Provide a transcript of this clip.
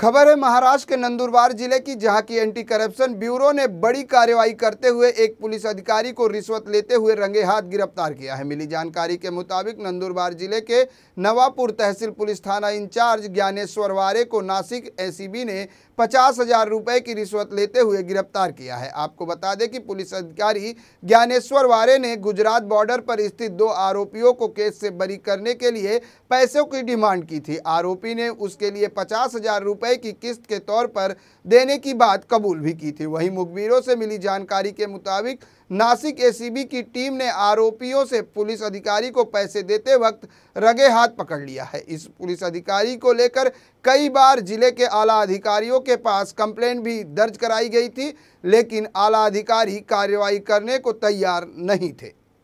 खबर है महाराष्ट्र के नंदुरबार जिले की जहां की एंटी करप्शन ब्यूरो ने बड़ी कार्रवाई करते हुए एक पुलिस अधिकारी को रिश्वत लेते हुए रंगे हाथ गिरफ्तार किया है मिली जानकारी के मुताबिक नंदुरबार जिले के नवापुर तहसील पुलिस थाना इंचार्ज ज्ञानेश्वर वारे को नासिक एसीबी ने पचास हजार रुपये की रिश्वत लेते हुए गिरफ्तार किया है आपको बता दें कि पुलिस अधिकारी ज्ञानेश्वर वारे ने गुजरात बॉर्डर पर स्थित दो आरोपियों को केस से बरी करने के लिए पैसों की डिमांड की थी आरोपी ने उसके लिए पचास हजार रुपए की किस्त के तौर पर देने की बात कबूल भी की थी वहीं मुखबिरों से मिली जानकारी के मुताबिक नासिक एसीबी की टीम ने आरोपियों से पुलिस अधिकारी को पैसे देते वक्त रगे हाथ पकड़ लिया है इस पुलिस अधिकारी को लेकर कई बार जिले के आला अधिकारियों के पास कंप्लेंट भी दर्ज कराई गई थी लेकिन आला अधिकारी कार्रवाई करने को तैयार नहीं थे